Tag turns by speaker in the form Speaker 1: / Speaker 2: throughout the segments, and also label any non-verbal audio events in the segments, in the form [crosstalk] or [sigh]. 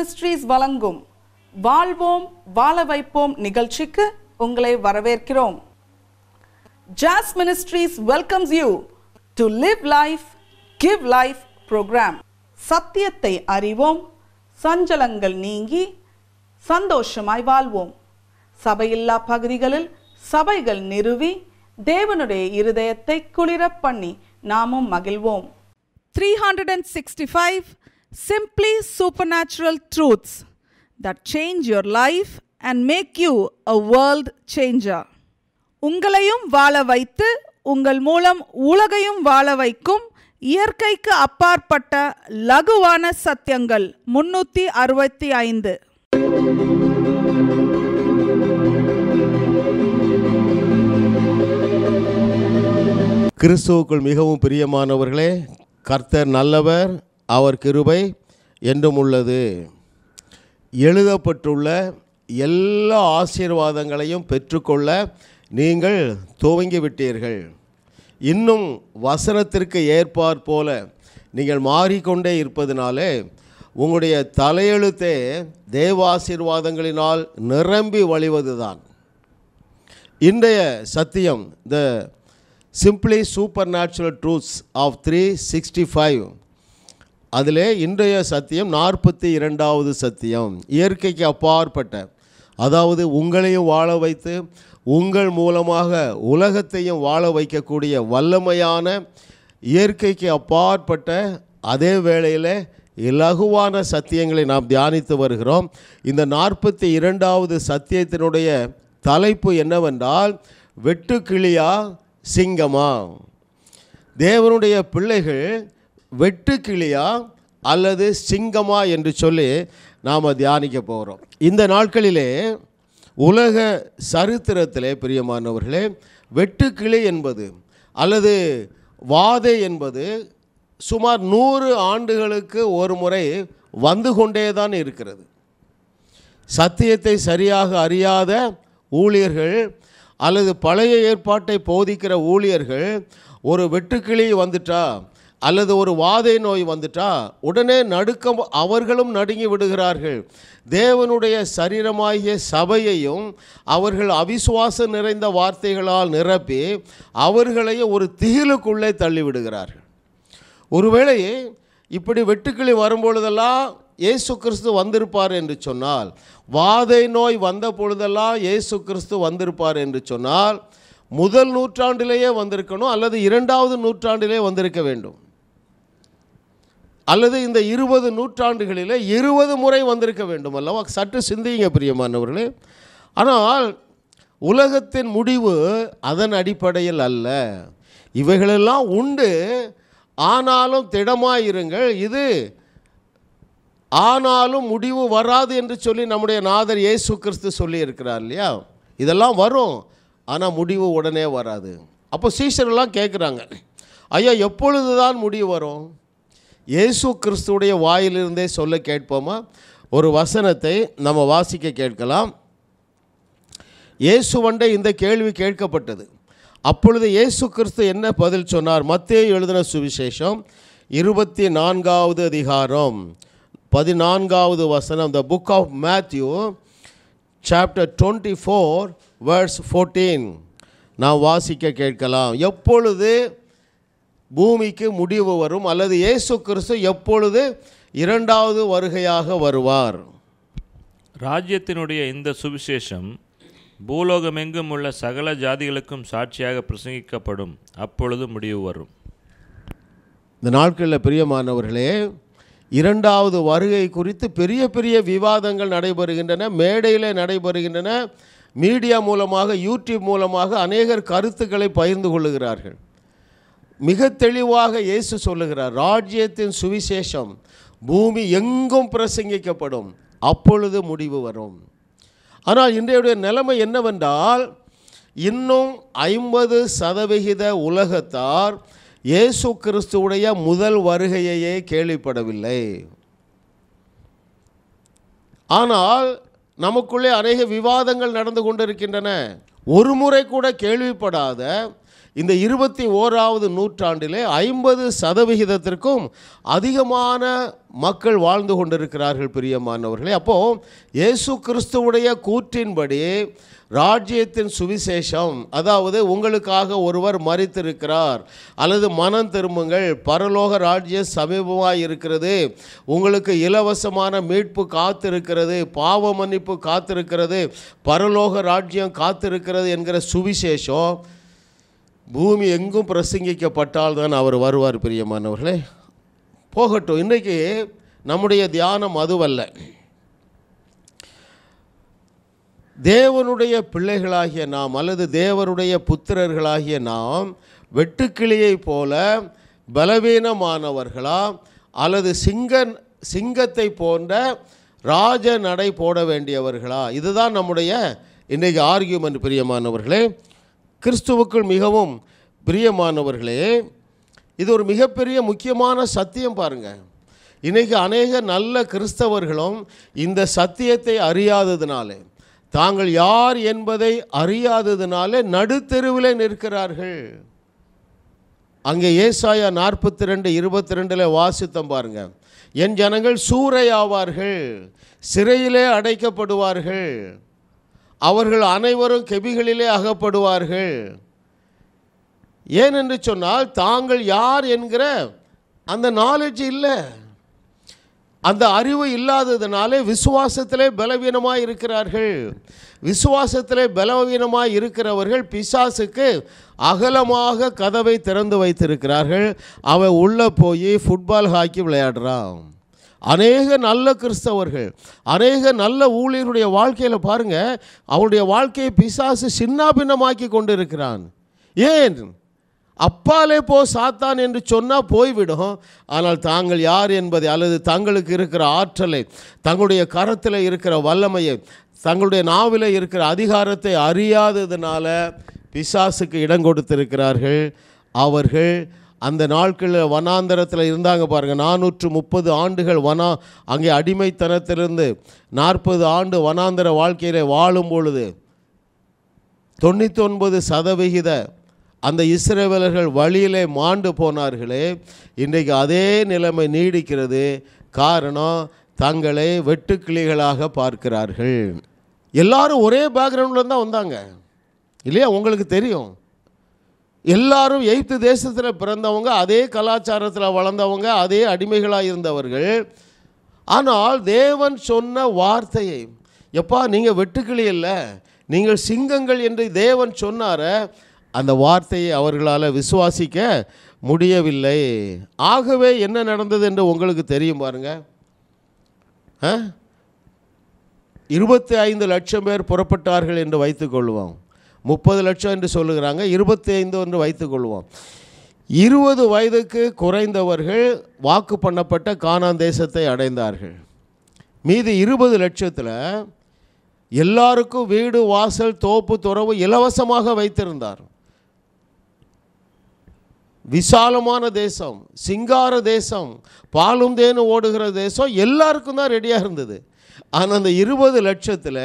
Speaker 1: Ministries வழங்கும் வாழ்வோம் வாழ வைப்போம் நிகழ்ச்சிக்கு உங்களை வரவேற்கிறோம் ஜாஸ் ministries welcomes you to live life give life program சத்தியத்தை அறிவோம் சஞ்சலங்கள் நீங்கி சந்தோஷமாய் வாழ்வோம் சபையில்லா பகுதிகளில் சபைகள் நிறுவி தேவனுடைய இருதயத்தை குளிரப் பண்ணி நாமும் மகிழ்வோம் three hundred and sixty five simply supernatural truths that change your life and make you a world சேஞ்சா உங்களையும் வாழ வைத்து உங்கள் மூலம் உலகையும் வாழ வைக்கும் இயற்கைக்கு அப்பாற்பட்ட லகுவான சத்தியங்கள் முன்னூற்றி அறுபத்தி ஐந்து
Speaker 2: கிறிஸ்துவுக்குள் மிகவும் பிரியமானவர்களே கர்த்தர் நல்லவர் அவர் கிருபை என்றும் உள்ளது எழுதப்பட்டுள்ள எல்லா ஆசீர்வாதங்களையும் பெற்றுக்கொள்ள நீங்கள் துவங்கிவிட்டீர்கள் இன்னும் வசனத்திற்கு ஏற்பார் போல நீங்கள் மாறிக்கொண்டே இருப்பதினாலே உங்களுடைய தலையெழுத்தே தேவாசீர்வாதங்களினால் நிரம்பி வழிவதுதான் இன்றைய சத்தியம் the simply supernatural truths of three sixty five அதில் இன்றைய சத்தியம் நாற்பத்தி இரண்டாவது சத்தியம் இயற்கைக்கு அப்பாற்பட்ட அதாவது உங்களையும் வாழ வைத்து உங்கள் மூலமாக உலகத்தையும் வாழ வைக்கக்கூடிய வல்லமையான இயற்கைக்கு அப்பாற்பட்ட அதே வேளையில் இலகுவான சத்தியங்களை நாம் தியானித்து வருகிறோம் இந்த நாற்பத்தி இரண்டாவது சத்தியத்தினுடைய தலைப்பு என்னவென்றால் வெட்டுக்கிளியா சிங்கமா தேவனுடைய பிள்ளைகள் வெட்டுக்கிளியா அல்லது சிங்கமா என்று சொல்லி நாம் தியானிக்க போகிறோம் இந்த நாட்களிலே உலக சரித்திரத்திலே பிரியமானவர்களே வெட்டுக்கிளி என்பது அல்லது வாதை என்பது சுமார் நூறு ஆண்டுகளுக்கு ஒரு முறை வந்து கொண்டே தான் இருக்கிறது சத்தியத்தை சரியாக அறியாத ஊழியர்கள் அல்லது பழைய ஏற்பாட்டை போதிக்கிற ஊழியர்கள் ஒரு வெட்டுக்கிளி வந்துட்டா அல்லது ஒரு வாதை நோய் வந்துட்டா உடனே நடுக்கம் அவர்களும் நடுங்கி விடுகிறார்கள் தேவனுடைய சரீரமாகிய சபையையும் அவர்கள் அவிசுவாசம் நிறைந்த வார்த்தைகளால் நிரப்பி அவர்களையும் ஒரு திகிலுக்குள்ளே தள்ளிவிடுகிறார்கள் ஒருவேளை இப்படி வெட்டுக்கிளி வரும்பொழுதெல்லாம் இயேசு கிறிஸ்து வந்திருப்பார் என்று சொன்னால் வாதை நோய் வந்த பொழுதெல்லாம் இயேசு கிறிஸ்து வந்திருப்பார் என்று சொன்னால் முதல் நூற்றாண்டிலேயே வந்திருக்கணும் அல்லது இரண்டாவது நூற்றாண்டிலே வந்திருக்க வேண்டும் அல்லது இந்த இருபது நூற்றாண்டுகளில் இருபது முறை வந்திருக்க வேண்டும் அல்லவா சற்று சிந்தியுங்க பிரியமானவர்களே ஆனால் உலகத்தின் முடிவு அதன் அடிப்படையில் அல்ல இவைகளெல்லாம் உண்டு ஆனாலும் திடமாயிருங்கள் இது ஆனாலும் முடிவு வராது என்று சொல்லி நம்முடைய நாதர் ஏசு கிறிஸ்து சொல்லியிருக்கிறார் இல்லையா இதெல்லாம் வரும் ஆனால் முடிவு உடனே வராது அப்போ சீசர்லாம் கேட்குறாங்க ஐயா எப்பொழுது தான் முடிவு வரும் இயேசு கிறிஸ்துடைய வாயிலிருந்தே சொல்ல கேட்போமா ஒரு வசனத்தை நம்ம வாசிக்க கேட்கலாம் இயேசுவண்டை இந்த கேள்வி கேட்கப்பட்டது அப்பொழுது இயேசு கிறிஸ்து என்ன பதில் சொன்னார் மத்திய எழுதின சுவிசேஷம் இருபத்தி நான்காவது அதிகாரம் பதினான்காவது வசனம் the book of Matthew chapter twenty four verse fourteen நான் வாசிக்க கேட்கலாம் எப்பொழுது பூமிக்கு முடிவு வரும் அல்லது இயேசு கிறிஸ்து எப்பொழுது இரண்டாவது வருகையாக வருவார் ராஜ்யத்தினுடைய இந்த சுவிசேஷம் பூலோகமெங்கும் உள்ள சகல ஜாதிகளுக்கும் சாட்சியாக பிரசங்கிக்கப்படும் அப்பொழுது முடிவு வரும் இந்த நாட்களில் பிரியமானவர்களே இரண்டாவது வருகை குறித்து பெரிய பெரிய விவாதங்கள் நடைபெறுகின்றன மேடையில் நடைபெறுகின்றன மீடியா மூலமாக யூடியூப் மூலமாக அநேகர் கருத்துக்களை பகிர்ந்து கொள்ளுகிறார்கள் மிக தெளிவாக இயேசு சொல்லுகிறார் ராஜ்யத்தின் சுவிசேஷம் பூமி எங்கும் பிரசங்கிக்கப்படும் அப்பொழுது முடிவு வரும் ஆனால் இன்றையுடைய நிலைமை என்னவென்றால் இன்னும் ஐம்பது சதவிகித உலகத்தார் இயேசு கிறிஸ்துவுடைய முதல் வருகையையே கேள்விப்படவில்லை ஆனால் நமக்குள்ளே அநேக விவாதங்கள் நடந்து கொண்டிருக்கின்றன ஒரு முறை கூட கேள்விப்படாத இந்த இருபத்தி ஓராவது நூற்றாண்டிலே ஐம்பது சதவிகிதத்திற்கும் அதிகமான மக்கள் வாழ்ந்து கொண்டிருக்கிறார்கள் பிரியமானவர்களே அப்போது இயேசு கிறிஸ்துவுடைய கூற்றின்படி ராஜ்யத்தின் சுவிசேஷம் அதாவது உங்களுக்காக ஒருவர் மறித்திருக்கிறார் அல்லது மனம் திரும்புங்கள் பரலோக ராஜ்ய சமீபமாக இருக்கிறது உங்களுக்கு இலவசமான மீட்பு காத்திருக்கிறது பாவ மன்னிப்பு காத்திருக்கிறது பரலோக ராஜ்யம் காத்திருக்கிறது என்கிற சுவிசேஷம் பூமி எங்கும் பிரசங்கிக்கப்பட்டால் தான் அவர் வருவார் பிரியமானவர்களே போகட்டும் இன்றைக்கு நம்முடைய தியானம் அதுவல்ல தேவனுடைய பிள்ளைகளாகிய நாம் அல்லது தேவருடைய புத்திரர்களாகிய நாம் வெட்டுக்கிளியை போல பலவீனமானவர்களா அல்லது சிங்க சிங்கத்தை போன்ற ராஜ நடை போட வேண்டியவர்களா இதுதான் நம்முடைய இன்றைக்கு ஆர்கியூமெண்ட் பிரியமானவர்களே கிறிஸ்துவுக்குள் மிகவும் பிரியமானவர்களே இது ஒரு மிகப்பெரிய முக்கியமான சத்தியம் பாருங்கள் இன்றைக்கி அநேக நல்ல கிறிஸ்தவர்களும் இந்த சத்தியத்தை அறியாததுனாலே தாங்கள் யார் என்பதை அறியாததுனாலே நடுத்தெருவில் நிற்கிறார்கள் அங்கே ஏசாயா நாற்பத்தி ரெண்டு இருபத்தி ரெண்டில் வாசித்தம் பாருங்க என் ஜனங்கள் சூறையாவார்கள் சிறையிலே அடைக்கப்படுவார்கள் அவர்கள் அனைவரும் கெபிகளிலே அகப்படுவார்கள் ஏனென்று சொன்னால் தாங்கள் யார் என்கிற அந்த நாலேஜ் இல்லை அந்த அறிவு இல்லாததுனாலே விசுவாசத்திலே பலவீனமாக இருக்கிறார்கள் விசுவாசத்திலே பலவீனமாக இருக்கிறவர்கள் பிசாசுக்கு அகலமாக கதவை திறந்து வைத்திருக்கிறார்கள் அவன் உள்ளே போய் ஃபுட்பால் ஹாக்கி விளையாடுறான் அநேக நல்ல கிறிஸ்தவர்கள் அநேக நல்ல ஊழியருடைய வாழ்க்கையில் பாருங்கள் அவனுடைய வாழ்க்கையை பிசாசு பின்னமாக்கி கொண்டு இருக்கிறான் ஏன் அப்பாலே போ சாத்தான் என்று சொன்னால் போய்விடும் ஆனால் தாங்கள் யார் என்பதை அல்லது தங்களுக்கு இருக்கிற ஆற்றலை தங்களுடைய கரத்தில் இருக்கிற வல்லமையை தங்களுடைய நாவில் இருக்கிற அதிகாரத்தை அறியாததுனால பிசாசுக்கு இடம் கொடுத்திருக்கிறார்கள் அவர்கள் அந்த நாட்களில் வனாந்தரத்தில் இருந்தாங்க பாருங்கள் நானூற்று முப்பது ஆண்டுகள் வனா அங்கே அடிமைத்தனத்திலிருந்து நாற்பது ஆண்டு வனாந்தர வாழ்க்கையில் வாழும் பொழுது தொண்ணூத்தொன்பது சதவிகித அந்த இஸ்ரேவலர்கள் வழியிலே மாண்டு போனார்களே இன்றைக்கு அதே நிலைமை நீடிக்கிறது காரணம் தங்களை வெட்டுக்கிளிகளாக பார்க்கிறார்கள் எல்லாரும் ஒரே பேக்ரவுண்டில் தான் வந்தாங்க இல்லையா உங்களுக்கு தெரியும் எல்லாரும் எய்த்து தேசத்தில் பிறந்தவங்க அதே கலாச்சாரத்தில் வளர்ந்தவங்க அதே அடிமைகளாக இருந்தவர்கள் ஆனால் தேவன் சொன்ன வார்த்தையை எப்பா நீங்கள் வெட்டுக்கிளி இல்லை நீங்கள் சிங்கங்கள் என்று தேவன் சொன்னார அந்த வார்த்தையை அவர்களால் விசுவாசிக்க முடியவில்லை ஆகவே என்ன நடந்தது என்று உங்களுக்கு தெரியும் பாருங்க இருபத்தி ஐந்து லட்சம் பேர் புறப்பட்டார்கள் என்று வைத்துக்கொள்வோம் முப்பது லட்சம் என்று சொல்லுகிறாங்க இருபத்தி ஐந்து என்று வைத்துக்கொள்வோம் இருபது வயதுக்கு குறைந்தவர்கள் வாக்கு பண்ணப்பட்ட தேசத்தை அடைந்தார்கள் மீது இருபது லட்சத்தில் எல்லாருக்கும் வீடு வாசல் தோப்பு துறவு இலவசமாக வைத்திருந்தார் விசாலமான தேசம் சிங்கார தேசம் பாலும் தேனும் ஓடுகிற தேசம் எல்லாருக்கும் தான் ரெடியாக இருந்தது ஆனால் அந்த இருபது லட்சத்தில்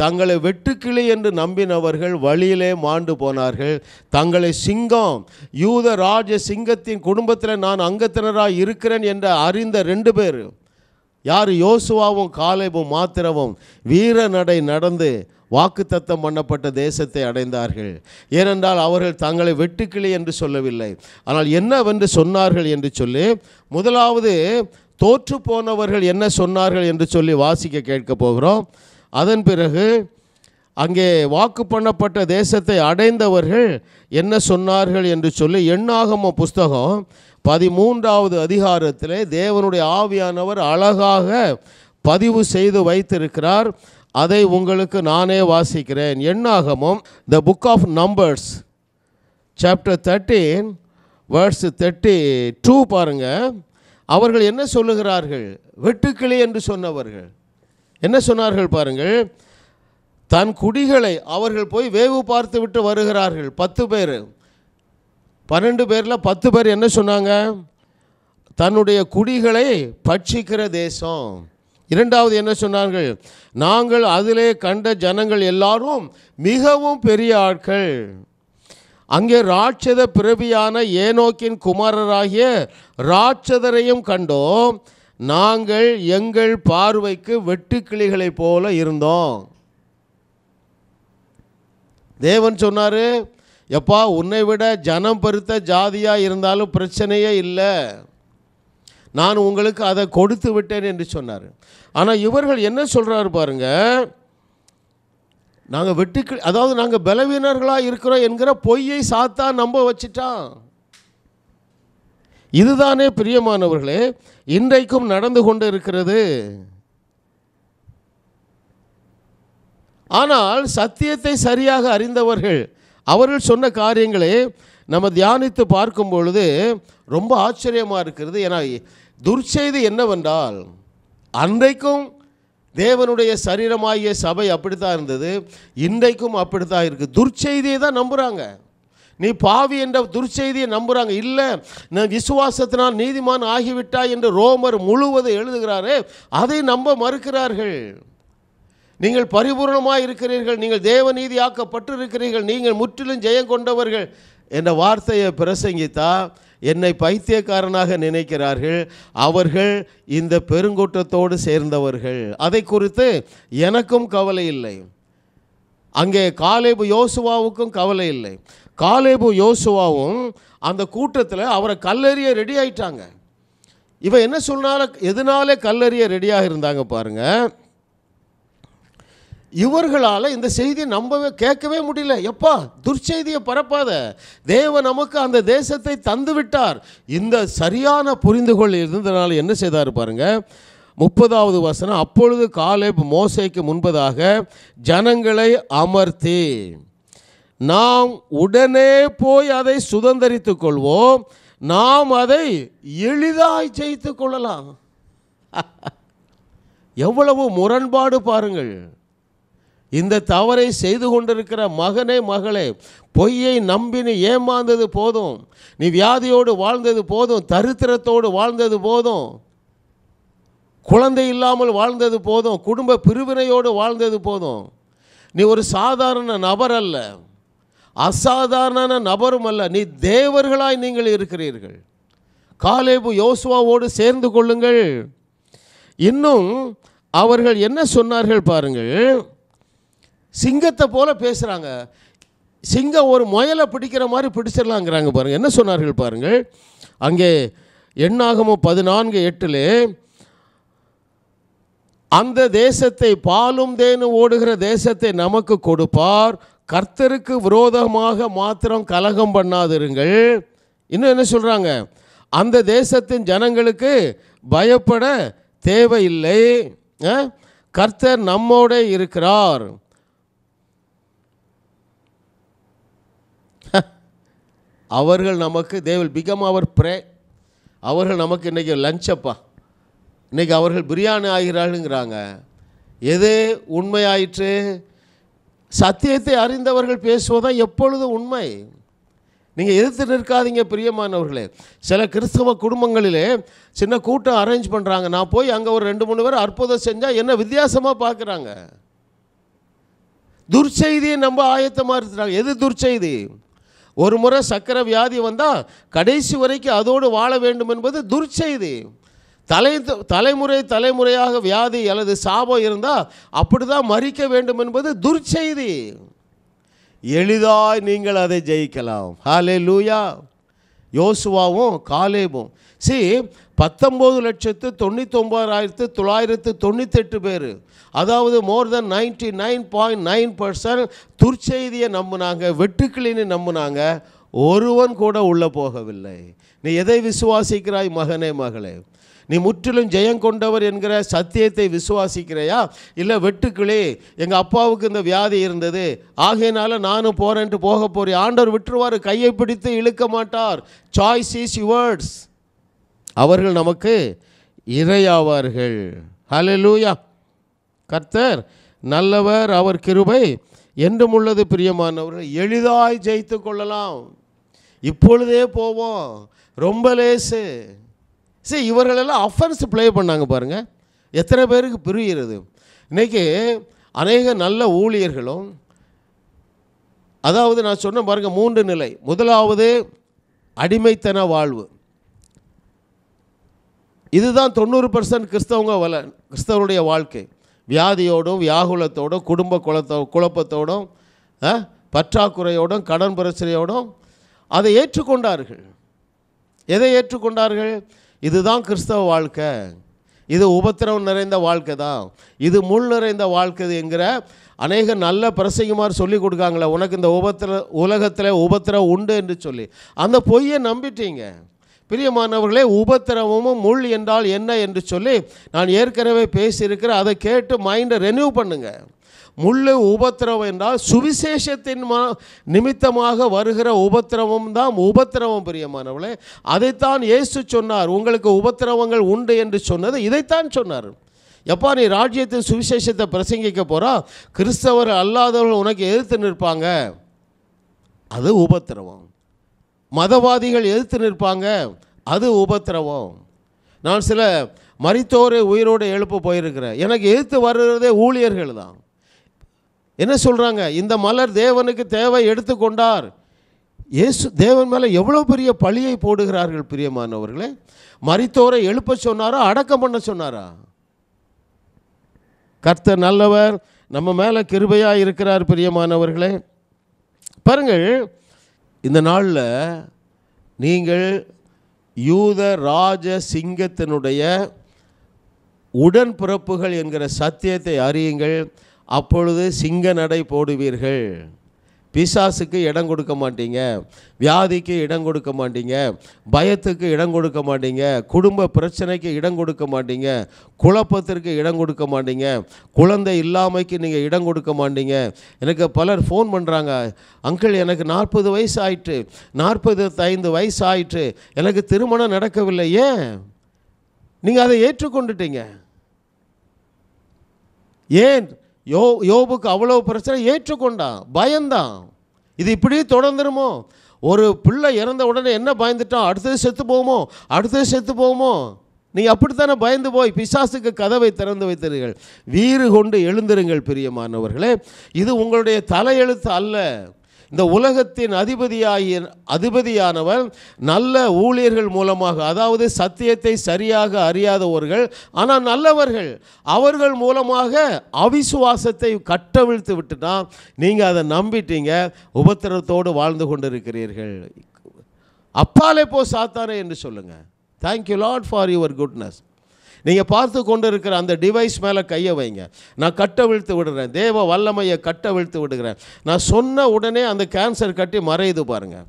Speaker 2: தங்களை வெட்டுக்கிளி என்று நம்பினவர்கள் வழியிலே மாண்டு போனார்கள் தங்களை சிங்கம் யூத ராஜ சிங்கத்தின் குடும்பத்தில் நான் அங்கத்தினராக இருக்கிறேன் என்று அறிந்த ரெண்டு பேர் யார் யோசுவாவும் காலைவும் மாத்திரவும் வீர நடை நடந்து வாக்குத்தத்தம் பண்ணப்பட்ட தேசத்தை அடைந்தார்கள் ஏனென்றால் அவர்கள் தங்களை வெட்டுக்கிளி என்று சொல்லவில்லை ஆனால் என்னவென்று சொன்னார்கள் என்று சொல்லி முதலாவது தோற்று போனவர்கள் என்ன சொன்னார்கள் என்று சொல்லி வாசிக்க கேட்க போகிறோம் அதன் பிறகு அங்கே வாக்கு பண்ணப்பட்ட தேசத்தை அடைந்தவர்கள் என்ன சொன்னார்கள் என்று சொல்லி எண்ணாகம புஸ்தகம் பதிமூன்றாவது அதிகாரத்தில் தேவனுடைய ஆவியானவர் அழகாக பதிவு செய்து வைத்திருக்கிறார் அதை உங்களுக்கு நானே வாசிக்கிறேன் எண்ணாகமும் the book of Numbers chapter thirteen words thirty two பாருங்கள் அவர்கள் என்ன சொல்லுகிறார்கள் வெட்டுக்கிளி என்று சொன்னவர்கள் என்ன சொன்னார்கள் பாருங்கள் தன் குடிகளை அவர்கள் போய் வேவு பார்த்து விட்டு வருகிறார்கள் பத்து பேர் பன்னெண்டு பேரில் பத்து பேர் என்ன சொன்னாங்க தன்னுடைய குடிகளை பட்சிக்கிற தேசம் இரண்டாவது என்ன சொன்னார்கள் நாங்கள் அதிலே கண்ட ஜனங்கள் எல்லாரும் மிகவும் பெரிய ஆட்கள் அங்கே ராட்சத பிறவியான ஏனோக்கின் குமாரராகிய ராட்சதரையும் கண்டோம் நாங்கள் எங்கள் பார்வைக்கு வெட்டுக்கிளிகளைப் போல இருந்தோம் தேவன் சொன்னார் எப்பா உன்னை விட ஜனம் பருத்த ஜாதியாக இருந்தாலும் பிரச்சனையே இல்லை நான் உங்களுக்கு அதை கொடுத்து விட்டேன் என்று சொன்னார் ஆனால் இவர்கள் என்ன சொல்கிறாரு பாருங்க நாங்கள் வெட்டுக்கிளி அதாவது நாங்கள் பலவீனர்களாக இருக்கிறோம் என்கிற பொய்யை சாத்தா நம்ப வச்சிட்டான் இதுதானே பிரியமானவர்களே இன்றைக்கும் நடந்து கொண்டு இருக்கிறது ஆனால் சத்தியத்தை சரியாக அறிந்தவர்கள் அவர்கள் சொன்ன காரியங்களை நம்ம தியானித்து பார்க்கும் பொழுது ரொம்ப ஆச்சரியமாக இருக்கிறது ஏன்னா துர்ச்செய்தி என்னவென்றால் அன்றைக்கும் தேவனுடைய சரீரமாகிய சபை அப்படித்தான் இருந்தது இன்றைக்கும் அப்படி தான் இருக்குது துர்ச்செய்தியை தான் நம்புகிறாங்க நீ பாவி என்ற துர்ச்செய்தியை நம்புகிறாங்க இல்லை நான் விசுவாசத்தினால் நீதிமான் ஆகிவிட்டாய் என்று ரோமர் முழுவதும் எழுதுகிறாரே அதை நம்ப மறுக்கிறார்கள் நீங்கள் பரிபூர்ணமாக இருக்கிறீர்கள் நீங்கள் தேவநீதி ஆக்கப்பட்டு இருக்கிறீர்கள் நீங்கள் முற்றிலும் ஜெயம் கொண்டவர்கள் என்ற வார்த்தையை பிரசங்கித்தா என்னை பைத்தியக்காரனாக நினைக்கிறார்கள் அவர்கள் இந்த பெருங்கூட்டத்தோடு சேர்ந்தவர்கள் அதை குறித்து எனக்கும் கவலை இல்லை அங்கே காலேபு யோசுவாவுக்கும் கவலை இல்லை காலேபு யோசுவாவும் அந்த கூட்டத்தில் அவரை கல்லறிய ரெடி ஆயிட்டாங்க இவ என்ன சொன்னால எதனாலே கல்லறிய ரெடியாக இருந்தாங்க பாருங்க இவர்களால் இந்த செய்தியை நம்பவே கேட்கவே முடியல எப்பா துர்ச்செய்தியை பரப்பாத தேவன் நமக்கு அந்த தேசத்தை தந்து விட்டார் இந்த சரியான புரிந்து கொள் இருந்ததுனால என்ன செய்தார் பாருங்க முப்பதாவது வசனம் அப்பொழுது காலேப் மோசைக்கு முன்பதாக ஜனங்களை அமர்த்தி நாம் உடனே போய் அதை சுதந்திரித்துக் கொள்வோம் நாம் அதை எளிதாய் ஜெயித்து கொள்ளலாம் [laughs] எவ்வளவு முரண்பாடு பாருங்கள் இந்த தவறை செய்து கொண்டிருக்கிற மகனே மகளே பொய்யை நம்பினு ஏமாந்தது போதும் நீ வியாதியோடு வாழ்ந்தது போதும் தரித்திரத்தோடு வாழ்ந்தது போதும் குழந்தை இல்லாமல் வாழ்ந்தது போதும் குடும்ப பிரிவினையோடு வாழ்ந்தது போதும் நீ ஒரு சாதாரண நபர் அல்ல அசாதாரண நபரும் அல்ல நீ தேவர்களாய் நீங்கள் இருக்கிறீர்கள் காலேபு யோசுவாவோடு சேர்ந்து கொள்ளுங்கள் இன்னும் அவர்கள் என்ன சொன்னார்கள் பாருங்கள் சிங்கத்தை போல பேசுகிறாங்க சிங்கம் ஒரு முயலை பிடிக்கிற மாதிரி பிடிச்சிடலாங்கிறாங்க பாருங்கள் என்ன சொன்னார்கள் பாருங்கள் அங்கே எண்ணாகமோ பதினான்கு எட்டில் அந்த தேசத்தை பாலும் தேனும் ஓடுகிற தேசத்தை நமக்கு கொடுப்பார் கர்த்தருக்கு விரோதமாக மாத்திரம் கலகம் பண்ணாதிருங்கள் இன்னும் என்ன சொல்கிறாங்க அந்த தேசத்தின் ஜனங்களுக்கு பயப்பட தேவையில்லை கர்த்தர் நம்மோட இருக்கிறார் அவர்கள் நமக்கு தேவில் பிகம் அவர் ப்ரே அவர்கள் நமக்கு இன்றைக்கி லஞ்சப்பா இன்றைக்கி அவர்கள் பிரியாணி ஆகிறாளுங்கிறாங்க எது உண்மையாயிற்று சத்தியத்தை அறிந்தவர்கள் பேசுவதா எப்பொழுதும் உண்மை நீங்கள் எதிர்த்து நிற்காதீங்க பிரியமானவர்களே சில கிறிஸ்தவ குடும்பங்களிலே சின்ன கூட்டம் அரேஞ்ச் பண்ணுறாங்க நான் போய் அங்கே ஒரு ரெண்டு மூணு பேர் அற்புதம் செஞ்சால் என்ன வித்தியாசமாக பார்க்குறாங்க துர்ச்செய்தியை நம்ம ஆயத்தமாக இருக்கிறாங்க எது துர்ச்செய்தி ஒரு முறை சக்கரை வியாதி வந்தால் கடைசி வரைக்கும் அதோடு வாழ வேண்டும் என்பது துர்ச்செய்தி தலை தலைமுறை தலைமுறையாக வியாதி அல்லது சாபம் இருந்தால் அப்படி தான் மறிக்க வேண்டும் என்பது துர்ச்செய்தி எளிதாய் நீங்கள் அதை ஜெயிக்கலாம் ஹாலே லூயா யோசுவாவும் காலேபும் சி பத்தொம்போது லட்சத்து தொண்ணூத்தொம்பதாயிரத்து தொள்ளாயிரத்து தொண்ணூத்தெட்டு பேர் அதாவது more than ninety nine point nine percent துர்ச்செய்தியை நம்பினாங்க வெட்டுக்கிளின்னு நம்பினாங்க ஒருவன் கூட உள்ளே போகவில்லை நீ எதை விசுவாசிக்கிறாய் மகனே மகளே நீ முற்றிலும் ஜெயம் கொண்டவர் என்கிற சத்தியத்தை விசுவாசிக்கிறையா இல்லை வெட்டுக்களே எங்கள் அப்பாவுக்கு இந்த வியாதி இருந்தது ஆகையினால நானும் போகிறேன்ட்டு போக போகிறேன் ஆண்டவர் விட்டுருவார் கையை பிடித்து இழுக்க மாட்டார் சாய்ஸ் இஸ் யுவர்ட்ஸ் அவர்கள் நமக்கு இரையாவார்கள் ஹலலூயா கர்த்தர் நல்லவர் அவர் கிருபை என்றும் உள்ளது பிரியமானவர்கள் எளிதாய் ஜெயித்து கொள்ளலாம் இப்பொழுதே போவோம் ரொம்ப லேசு சரி இவர்களெல்லாம் அஃபன்ஸ் ப்ளே பண்ணாங்க பாருங்கள் எத்தனை பேருக்கு புரிகிறது இன்றைக்கி அநேக நல்ல ஊழியர்களும் அதாவது நான் சொன்ன பாருங்கள் மூன்று நிலை முதலாவது அடிமைத்தன வாழ்வு இதுதான் தொண்ணூறு பர்சன்ட் கிறிஸ்தவங்க வள கிறிஸ்தவருடைய வாழ்க்கை வியாதியோடும் வியாகுலத்தோடும் குடும்ப குலத்தோ குழப்பத்தோடும் பற்றாக்குறையோடும் கடன் பிரச்சனையோடும் அதை ஏற்றுக்கொண்டார்கள் எதை ஏற்றுக்கொண்டார்கள் இதுதான் கிறிஸ்தவ வாழ்க்கை இது உபத்திரவம் நிறைந்த வாழ்க்கை தான் இது முள் நிறைந்த வாழ்க்கை என்கிற அநேக நல்ல பிரசங்கமார் சொல்லி கொடுக்காங்களே உனக்கு இந்த உபத்திர உலகத்தில் உபத்திரவம் உண்டு என்று சொல்லி அந்த பொய்யை நம்பிட்டீங்க பிரியமானவர்களே உபத்திரவமும் முள் என்றால் என்ன என்று சொல்லி நான் ஏற்கனவே பேசியிருக்கிற அதை கேட்டு மைண்டை ரெனியூ பண்ணுங்கள் முள்ளு உபத்திரவம் என்றால் சுவிசேஷத்தின் மா நிமித்தமாக வருகிற உபத்திரவம் தான் உபத்திரவம் பிரியமானவளே அதைத்தான் இயேசு சொன்னார் உங்களுக்கு உபத்திரவங்கள் உண்டு என்று சொன்னது இதைத்தான் சொன்னார் எப்பா நீ ராஜ்யத்தின் சுவிசேஷத்தை பிரசங்கிக்க போகிறா கிறிஸ்தவர் அல்லாதவர்கள் உனக்கு எதிர்த்து நிற்பாங்க அது உபத்திரவம் மதவாதிகள் எதிர்த்து நிற்பாங்க அது உபத்திரவம் நான் சில மறித்தோரை உயிரோடு எழுப்ப போயிருக்கிறேன் எனக்கு எதிர்த்து வர்றதே ஊழியர்கள் தான் என்ன சொல்கிறாங்க இந்த மலர் தேவனுக்கு தேவை எடுத்துக்கொண்டார் இயேசு தேவன் மேலே எவ்வளோ பெரிய பழியை போடுகிறார்கள் பிரியமானவர்களே மறித்தோரை எழுப்ப சொன்னாரா அடக்கம் பண்ண சொன்னாரா கர்த்தர் நல்லவர் நம்ம மேலே கிருபையாக இருக்கிறார் பிரியமானவர்களே பாருங்கள் இந்த நாளில் நீங்கள் யூத ராஜ சிங்கத்தினுடைய உடன்பிறப்புகள் என்கிற சத்தியத்தை அறியுங்கள் அப்பொழுது சிங்க நடை போடுவீர்கள் பிசாசுக்கு இடம் கொடுக்க மாட்டீங்க வியாதிக்கு இடம் கொடுக்க மாட்டீங்க பயத்துக்கு இடம் கொடுக்க மாட்டீங்க குடும்ப பிரச்சனைக்கு இடம் கொடுக்க மாட்டீங்க குழப்பத்திற்கு இடம் கொடுக்க மாட்டீங்க குழந்தை இல்லாமைக்கு நீங்கள் இடம் கொடுக்க மாட்டீங்க எனக்கு பலர் ஃபோன் பண்ணுறாங்க அங்கிள் எனக்கு நாற்பது வயசு ஆயிற்று நாற்பது ஐந்து வயசு ஆயிற்று எனக்கு திருமணம் நடக்கவில்லை ஏன் நீங்கள் அதை ஏற்றுக்கொண்டுட்டீங்க ஏன் யோ யோபுக்கு அவ்வளோ பிரச்சனை ஏற்றுக்கொண்டான் பயந்தான் இது இப்படி தொடர்ந்துருமோ ஒரு பிள்ளை இறந்த உடனே என்ன பயந்துட்டான் அடுத்தது செத்து போமோ அடுத்தது செத்து போமோ நீ அப்படித்தானே பயந்து போய் பிசாசுக்கு கதவை திறந்து வைத்தீர்கள் வீறு கொண்டு எழுந்திருங்கள் பிரியமானவர்களே இது உங்களுடைய தலையெழுத்து அல்ல இந்த உலகத்தின் அதிபதியாகிய அதிபதியானவர் நல்ல ஊழியர்கள் மூலமாக அதாவது சத்தியத்தை சரியாக அறியாதவர்கள் ஆனால் நல்லவர்கள் அவர்கள் மூலமாக அவிசுவாசத்தை கட்டவிழ்த்து விட்டுனா நீங்கள் அதை நம்பிட்டீங்க உபத்திரத்தோடு வாழ்ந்து கொண்டிருக்கிறீர்கள் அப்பாலே போ சாத்தானே என்று சொல்லுங்கள் thank you lot for your goodness நீங்கள் பார்த்து கொண்டு இருக்கிற அந்த டிவைஸ் மேலே கையை வைங்க நான் கட்டை விழுத்து விடுறேன் தேவ வல்லமையை கட்டை விழுத்து விடுகிறேன் நான் சொன்ன உடனே அந்த கேன்சர் கட்டி மறையுது பாருங்கள்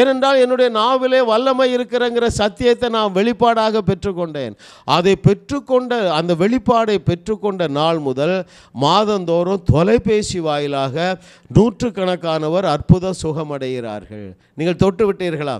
Speaker 2: ஏனென்றால் என்னுடைய நாவிலே வல்லமை இருக்கிறங்கிற சத்தியத்தை நான் வெளிப்பாடாக பெற்றுக்கொண்டேன் அதை பெற்றுக்கொண்ட அந்த வெளிப்பாடை பெற்றுக்கொண்ட நாள் முதல் மாதந்தோறும் தொலைபேசி வாயிலாக நூற்றுக்கணக்கானவர் அற்புத சுகமடைகிறார்கள் நீங்கள் தொட்டு விட்டீர்களா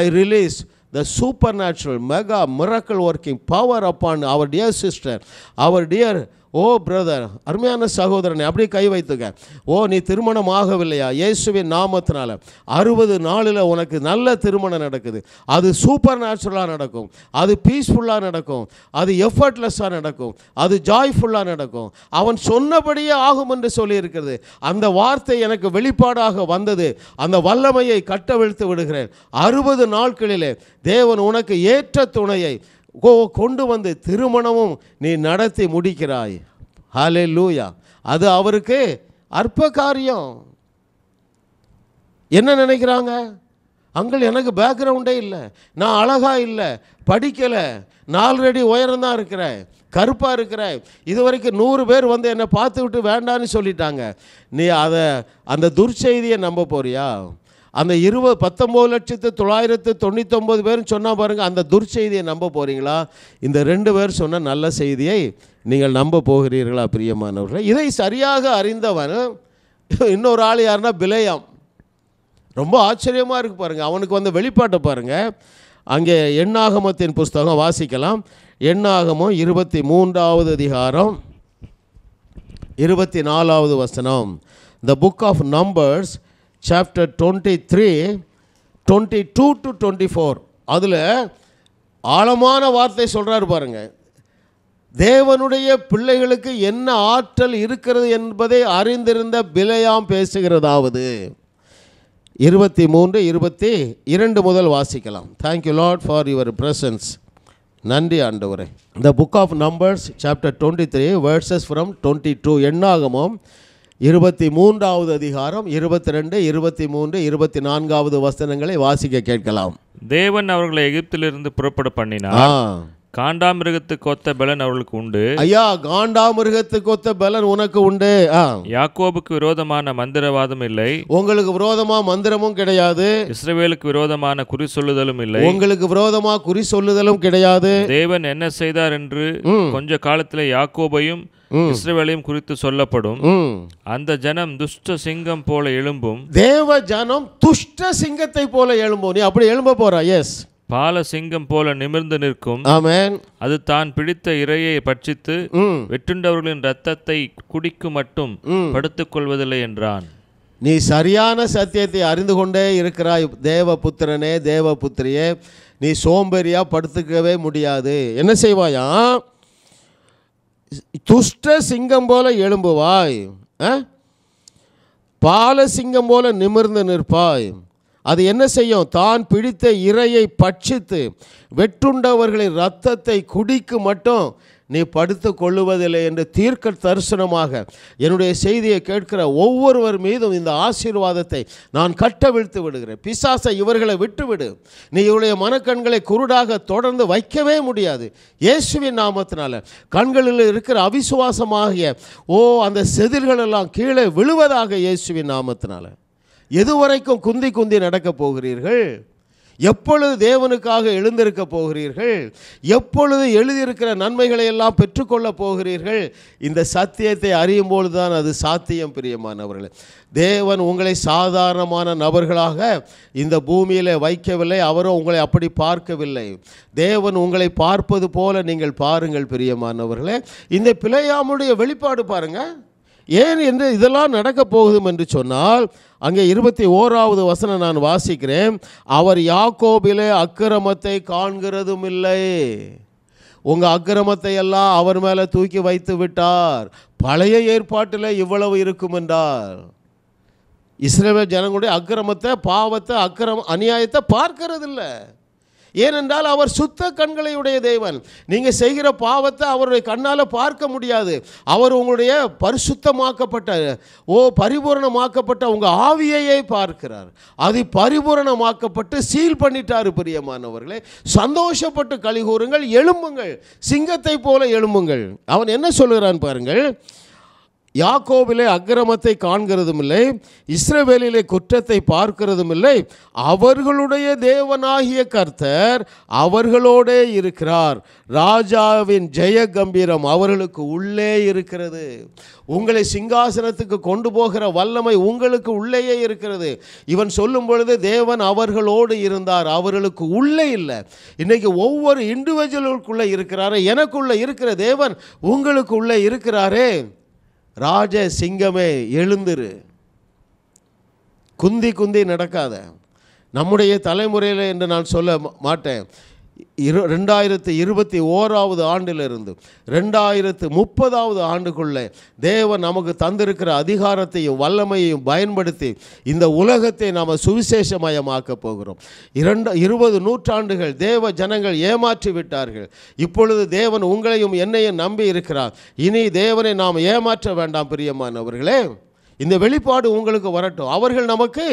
Speaker 2: I release the supernatural, mega, miracle working power upon our dear sister, our dear oh brother அருமையான சகோதரனை அப்படியே கை வைத்துக்க ஓ நீ திருமணம் ஆகவில்லையா இயேசுவின் நாமத்தினால அறுபது நாளில் உனக்கு நல்ல திருமணம் நடக்குது அது சூப்பர் நேச்சுரலாக நடக்கும் அது பீஸ்ஃபுல்லாக நடக்கும் அது எஃபர்ட்லெஸ்ஸாக நடக்கும் அது ஜாய்ஃபுல்லாக நடக்கும் அவன் சொன்னபடியே ஆகும் என்று சொல்லியிருக்கிறது அந்த வார்த்தை எனக்கு வெளிப்பாடாக வந்தது அந்த வல்லமையை கட்டவிழ்த்து விடுகிறேன் அறுபது நாட்களிலே தேவன் உனக்கு ஏற்ற துணையை கொண்டு வந்து திருமணமும் நீ நடத்தி முடிக்கிறாய் ஹலே லூயா அது அவருக்கு அற்ப காரியம் என்ன நினைக்கிறாங்க அங்கே எனக்கு பேக்ரவுண்டே இல்லை நான் அழகாக இல்லை படிக்கலை நாலரடி உயரம்தான் இருக்கிறேன் கருப்பாக இருக்கிறேன் இது வரைக்கும் நூறு பேர் வந்து என்னை பார்த்து விட்டு வேண்டான்னு சொல்லிட்டாங்க நீ அதை அந்த துர்ச்செய்தியை நம்ப போறியா அந்த இருபது பத்தொம்போது லட்சத்து தொள்ளாயிரத்து தொண்ணூத்தொம்பது பேரும் சொன்னால் பாருங்கள் அந்த துர்ச்செய்தியை நம்ப போகிறீங்களா இந்த ரெண்டு பேர் சொன்ன நல்ல செய்தியை நீங்கள் நம்ப போகிறீர்களா பிரியமானவர்கள் இதை சரியாக அறிந்தவன் இன்னொரு ஆள் யாருன்னா பிலையம் ரொம்ப ஆச்சரியமாக இருக்குது பாருங்கள் அவனுக்கு வந்த வெளிப்பாட்டை பாருங்கள் அங்கே எண்ணாகமத்தின் புஸ்தகம் வாசிக்கலாம் எண்ணாகமோ இருபத்தி மூன்றாவது அதிகாரம் இருபத்தி நாலாவது வசனம் the book of Numbers chapter twenty three twenty two to twenty four அதில் ஆழமான வார்த்தை சொல்கிறார் பாருங்கள் தேவனுடைய பிள்ளைகளுக்கு என்ன ஆற்றல் இருக்கிறது என்பதை அறிந்திருந்த பிலையாம் பேசுகிறதாவது இருபத்தி மூன்று இருபத்தி இரண்டு முதல் வாசிக்கலாம் thank you lot for your presence நன்றி ஆண்டவரே இந்த book of Numbers chapter twenty three verses from twenty two என்னாகமோ இருபத்தி மூன்றாவது அதிகாரம் இருபத்தி ரெண்டு இருபத்தி மூன்று இருபத்தி நான்காவது வசனங்களை வாசிக்க கேட்கலாம் தேவன் அவர்களை எகிப்திலிருந்து புறப்பட பண்ணினார் காண்டாமிருகத்துக்கு ஒத்த பலன் அவர்களுக்கு உண்டு ஐயா காண்டாமிருகத்துக்கு ஒத்த பலன் உனக்கு உண்டு யாக்கோபுக்கு விரோதமான மந்திரவாதம் இல்லை உங்களுக்கு விரோதமா மந்திரமும் கிடையாது இஸ்ரேவேலுக்கு விரோதமான குறி சொல்லுதலும் இல்லை உங்களுக்கு விரோதமா குறி சொல்லுதலும் கிடையாது தேவன் என்ன செய்தார் என்று கொஞ்ச காலத்துல யாக்கோபையும் இஸ்ரவேலையும் குறித்து சொல்லப்படும் அந்த ஜனம் துஷ்ட சிங்கம் போல எழும்பும் தேவ ஜனம் துஷ்ட சிங்கத்தை போல எழும்பும் நீ அப்படி எழும்ப போறா எஸ் பாலசிங்கம் போல நிமிர்ந்து நிற்கும் அது தான் பிடித்த இரையை பட்சித்து வெட்டுண்டவர்களின் ரத்தத்தை குடிக்கும் மட்டும் படுத்துக் கொள்வதில்லை என்றான் நீ சரியான சத்தியத்தை அறிந்து கொண்டே இருக்கிறாய் தேவ புத்திரனே தேவ புத்திரியே நீ சோம்பேறியா படுத்துக்கவே முடியாது என்ன செய்வாயா துஷ்ட சிங்கம் போல எழும்புவாய் பால சிங்கம் போல நிமிர்ந்து நிற்பாய் அது என்ன செய்யும் தான் பிடித்த இரையை பட்சித்து வெட்டுண்டவர்களின் இரத்தத்தை குடிக்கு மட்டும் நீ படுத்து கொள்ளுவதில்லை என்று தீர்க்க தரிசனமாக என்னுடைய செய்தியை கேட்கிற ஒவ்வொருவர் மீதும் இந்த ஆசீர்வாதத்தை நான் கட்டவிழ்த்து விடுகிறேன் பிசாசை இவர்களை விட்டுவிடு நீ இவருடைய மனக்கண்களை குருடாக தொடர்ந்து வைக்கவே முடியாது இயேசுவின் நாமத்தினால கண்களில் இருக்கிற அவிசுவாசமாகிய ஓ அந்த செதில்களெல்லாம் கீழே விழுவதாக இயேசுவின் நாமத்தினால எதுவரைக்கும் குந்தி குந்தி நடக்கப் போகிறீர்கள் எப்பொழுது தேவனுக்காக எழுந்திருக்க போகிறீர்கள் எப்பொழுது எழுதியிருக்கிற நன்மைகளை எல்லாம் பெற்றுக்கொள்ளப் போகிறீர்கள் இந்த சத்தியத்தை அறியும் போது தான் அது சாத்தியம் பிரியமானவர்கள் தேவன் உங்களை சாதாரணமான நபர்களாக இந்த பூமியில் வைக்கவில்லை அவரும் உங்களை அப்படி பார்க்கவில்லை தேவன் உங்களை பார்ப்பது போல நீங்கள் பாருங்கள் பிரியமானவர்களே இந்த பிழையாமுடைய வெளிப்பாடு பாருங்கள் ஏன் என்று இதெல்லாம் நடக்கப் போகுதும் என்று சொன்னால் அங்கே இருபத்தி ஓராவது வசனம் நான் வாசிக்கிறேன் அவர் யாக்கோபிலே அக்கிரமத்தை காண்கிறதும் இல்லை உங்கள் அக்கிரமத்தை எல்லாம் அவர் மேலே தூக்கி வைத்து விட்டார் பழைய ஏற்பாட்டில் இவ்வளவு இருக்கும் என்றார் இஸ்ரேல் ஜனங்களுடைய அக்கிரமத்தை பாவத்தை அக்கிரம அநியாயத்தை பார்க்கறதில்லை ஏனென்றால் அவர் சுத்த கண்களையுடைய தேவன் நீங்கள் செய்கிற பாவத்தை அவருடைய கண்ணால் பார்க்க முடியாது அவர் உங்களுடைய பரிசுத்தமாக்கப்பட்ட ஓ பரிபூரணமாக்கப்பட்ட உங்கள் ஆவியையே பார்க்கிறார் அது பரிபூரணமாக்கப்பட்டு சீல் பண்ணிட்டார் பிரியமானவர்களே சந்தோஷப்பட்டு கழிகூறுங்கள் எழும்புங்கள் சிங்கத்தை போல எழும்புங்கள் அவன் என்ன சொல்லுகிறான் பாருங்கள் யாக்கோவிலே அக்கிரமத்தை காண்கிறதும் இல்லை இஸ்ரவேலிலே குற்றத்தை பார்க்கிறதும் இல்லை அவர்களுடைய தேவனாகிய கர்த்தர் அவர்களோடே இருக்கிறார் ராஜாவின் ஜெய கம்பீரம் அவர்களுக்கு உள்ளே இருக்கிறது உங்களை சிங்காசனத்துக்கு கொண்டு போகிற வல்லமை உங்களுக்கு உள்ளேயே இருக்கிறது இவன் சொல்லும் பொழுது தேவன் அவர்களோடு இருந்தார் அவர்களுக்கு உள்ளே இல்லை இன்றைக்கி ஒவ்வொரு இண்டிவிஜுவலுக்குள்ளே இருக்கிறாரே எனக்குள்ளே இருக்கிற தேவன் உங்களுக்கு உள்ளே இருக்கிறாரே ராஜ சிங்கமே எழுந்துரு குந்தி குந்தி நடக்காத நம்முடைய தலைமுறையில் என்று நான் சொல்ல மாட்டேன் இரு ரெண்டாயிரத்து இருபத்தி ஓராவது ஆண்டிலிருந்து ரெண்டாயிரத்து முப்பதாவது ஆண்டுக்குள்ளே தேவன் நமக்கு தந்திருக்கிற அதிகாரத்தையும் வல்லமையையும் பயன்படுத்தி இந்த உலகத்தை நாம் சுவிசேஷமயமாக்க போகிறோம் இரண்டு இருபது நூற்றாண்டுகள் தேவ ஜனங்கள் ஏமாற்றி விட்டார்கள் இப்பொழுது தேவன் உங்களையும் என்னையும் நம்பி இருக்கிறார் இனி தேவனை நாம் ஏமாற்ற வேண்டாம் பிரியமானவர்களே இந்த வெளிப்பாடு உங்களுக்கு வரட்டும் அவர்கள் நமக்கு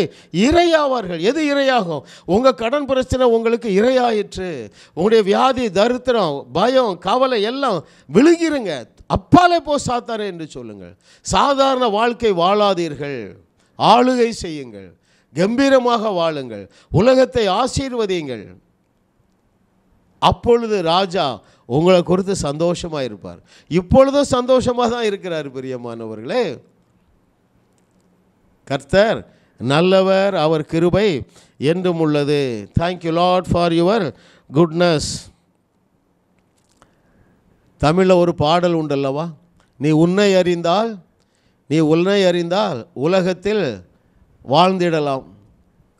Speaker 2: இரையாவார்கள் எது இரையாகும் உங்கள் கடன் பிரச்சனை உங்களுக்கு இரையாயிற்று உங்களுடைய வியாதி தரித்திரம் பயம் கவலை எல்லாம் விழுங்கிருங்க அப்பாலே போ சாத்தாரே என்று சொல்லுங்கள் சாதாரண வாழ்க்கை வாழாதீர்கள் ஆளுகை செய்யுங்கள் கம்பீரமாக வாழுங்கள் உலகத்தை ஆசீர்வதியுங்கள் அப்பொழுது ராஜா உங்களை குறித்து சந்தோஷமாக இருப்பார் இப்பொழுதும் சந்தோஷமாக தான் இருக்கிறார் பிரியமானவர்களே கர்த்தர் நல்லவர் அவர் கிருபை என்றும் உள்ளது thank you lot for your goodness தமிழில் ஒரு பாடல் உண்டல்லவா நீ உன்னை அறிந்தால் நீ உன்னை அறிந்தால் உலகத்தில் வாழ்ந்திடலாம்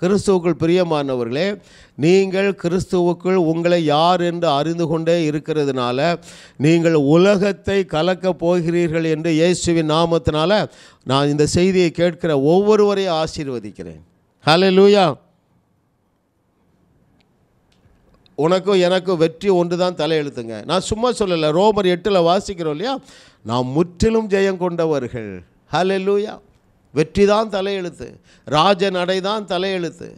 Speaker 2: கிறிஸ்துவுக்குள் பிரியமானவர்களே நீங்கள் கிறிஸ்துவுக்குள் உங்களை யார் என்று அறிந்து கொண்டே இருக்கிறதுனால நீங்கள் உலகத்தை கலக்கப் போகிறீர்கள் என்று இயேசுவின் நாமத்தினால நான் இந்த செய்தியை கேட்கிற ஒவ்வொருவரையும் ஆசீர்வதிக்கிறேன் ஹலே லூயா உனக்கும் எனக்கும் வெற்றி ஒன்று தான் தலையெழுத்துங்க நான் சும்மா சொல்லலை ரோமர் எட்டில் வாசிக்கிறோம் இல்லையா நாம் முற்றிலும் ஜெயம் கொண்டவர்கள் ஹலே லூயா வெற்றி தான் தலையெழுத்து ராஜ நடை தான் தலையெழுத்து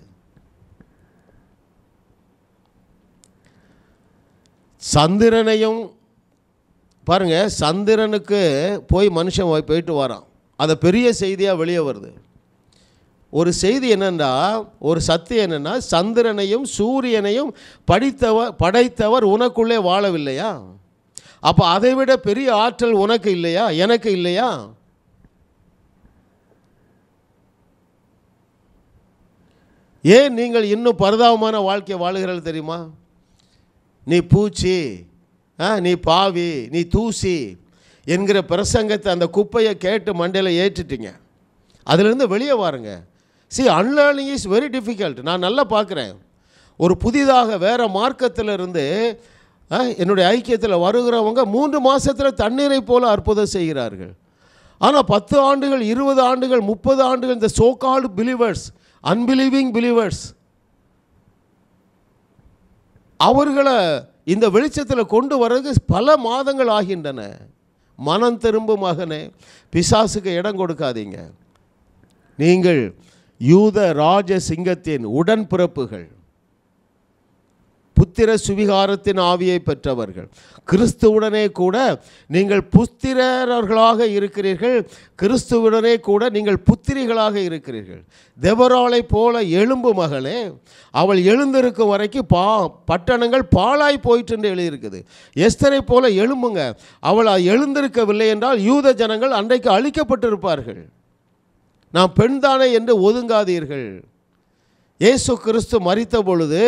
Speaker 2: சந்திரனையும் பாருங்கள் சந்திரனுக்கு போய் மனுஷன் போயிட்டு வரான் அதை பெரிய செய்தியாக வெளியே வருது ஒரு செய்தி என்னென்னா ஒரு சத்தியம் என்னென்னா சந்திரனையும் சூரியனையும் படித்தவர் படைத்தவர் உனக்குள்ளே வாழவில்லையா அப்போ அதை விட பெரிய ஆற்றல் உனக்கு இல்லையா எனக்கு இல்லையா ஏன் நீங்கள் இன்னும் பரிதாபமான வாழ்க்கையை வாழுகிறாள் தெரியுமா நீ பூச்சி நீ பாவி நீ தூசி என்கிற பிரசங்கத்தை அந்த குப்பையை கேட்டு மண்டையில் ஏற்றிட்டீங்க அதிலிருந்து வெளியே வாருங்க see unlearning is very difficult நான் நல்லா பார்க்குறேன் ஒரு புதிதாக வேறு மார்க்கத்திலிருந்து என்னுடைய ஐக்கியத்தில் வருகிறவங்க மூன்று மாதத்தில் தண்ணீரை போல் அற்புதம் செய்கிறார்கள் ஆனால் பத்து ஆண்டுகள் இருபது ஆண்டுகள் முப்பது ஆண்டுகள் இந்த சோகால்டு பிலீவர்ஸ் அன்பிலீவிங் பிலீவர்ஸ் அவர்களை இந்த வெளிச்சத்தில் கொண்டு வர்றது பல மாதங்கள் ஆகின்றன மனம் திரும்பும் மகனே பிசாசுக்கு இடம் கொடுக்காதீங்க நீங்கள் யூத ராஜ சிங்கத்தின் உடன்பிறப்புகள் புத்திர சுவிகாரத்தின் ஆவியை பெற்றவர்கள் கிறிஸ்துவுடனே கூட நீங்கள் புத்திரர்களாக இருக்கிறீர்கள் கிறிஸ்துவுடனே கூட நீங்கள் புத்திரிகளாக இருக்கிறீர்கள் தேவராளை போல எலும்பு மகளே அவள் எழுந்திருக்கும் வரைக்கும் பா பட்டணங்கள் பாழாய் போயிட்டு என்று எழுதியிருக்குது எஸ்தரை போல எழும்புங்க அவள் எழுந்திருக்கவில்லை என்றால் யூத ஜனங்கள் அன்றைக்கு அழிக்கப்பட்டிருப்பார்கள் நாம் பெண்தானே என்று ஒதுங்காதீர்கள் இயேசு கிறிஸ்து மறித்த பொழுது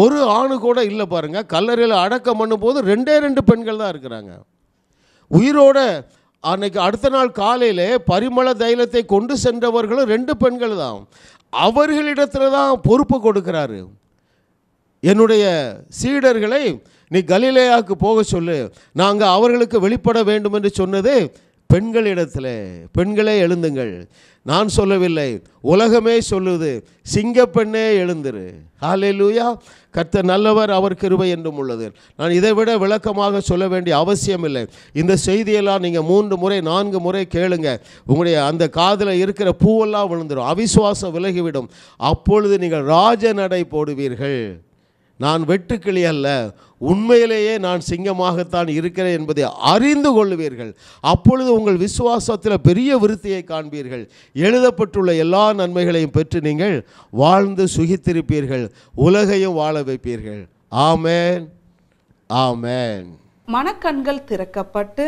Speaker 2: ஒரு ஆணு கூட இல்லை பாருங்கள் கல்லறையில் அடக்கம் பண்ணும்போது ரெண்டே ரெண்டு பெண்கள் தான் இருக்கிறாங்க உயிரோட அன்னைக்கு அடுத்த நாள் காலையில் பரிமள தைலத்தை கொண்டு சென்றவர்களும் ரெண்டு பெண்கள் தான் அவர்களிடத்தில் தான் பொறுப்பு கொடுக்குறாரு என்னுடைய சீடர்களை நீ கலிலேயாவுக்கு போக சொல்லு நாங்கள் அவர்களுக்கு வெளிப்பட வேண்டும் என்று சொன்னது பெண்களிடத்தில் பெண்களே எழுந்துங்கள் நான் சொல்லவில்லை உலகமே சொல்லுது சிங்கப்பெண்ணே எழுந்துரு ஹாலேலூயா கர்த்த நல்லவர் அவர் கிருபை என்றும் உள்ளது நான் இதை விட விளக்கமாக சொல்ல வேண்டிய அவசியம் இல்லை இந்த செய்தியெல்லாம் நீங்கள் மூன்று முறை நான்கு முறை கேளுங்க உங்களுடைய அந்த காதில் இருக்கிற பூவெல்லாம் விழுந்துடும் அவிசுவாசம் விலகிவிடும் அப்பொழுது நீங்கள் ராஜ நடை போடுவீர்கள் நான் வெட்டுக்கிளி அல்ல உண்மையிலேயே நான் சிங்கமாகத்தான் இருக்கிறேன் என்பதை அறிந்து கொள்வீர்கள் அப்பொழுது உங்கள் விசுவாசத்தில் பெரிய விருத்தியை காண்பீர்கள் எழுதப்பட்டுள்ள எல்லா நன்மைகளையும் பெற்று நீங்கள் வாழ்ந்து சுகித்திருப்பீர்கள் உலகையும் வாழ வைப்பீர்கள் ஆமேன் ஆமேன்
Speaker 1: மனக்கண்கள் திறக்கப்பட்டு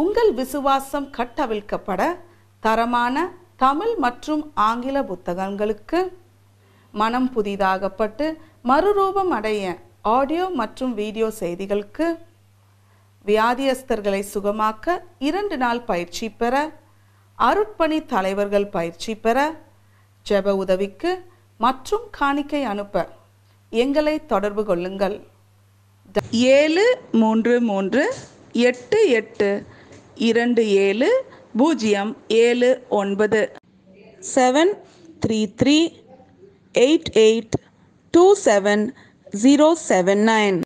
Speaker 1: உங்கள் விசுவாசம் கட்டவிழ்க்கப்பட தரமான தமிழ் மற்றும் ஆங்கில புத்தகங்களுக்கு மனம் புதிதாகப்பட்டு மறுரூபம் அடைய ஆடியோ மற்றும் வீடியோ செய்திகளுக்கு வியாதியஸ்தர்களை சுகமாக்க இரண்டு நாள் பயிற்சி பெற அருட்பணி தலைவர்கள் பயிற்சி பெற ஜெப உதவிக்கு மற்றும் காணிக்கை அனுப்ப எங்களை தொடர்பு கொள்ளுங்கள் ஏழு மூன்று மூன்று எட்டு எட்டு இரண்டு ஏழு பூஜ்ஜியம் ஏழு ஒன்பது seven three three eight eight two seven Zero seven nine.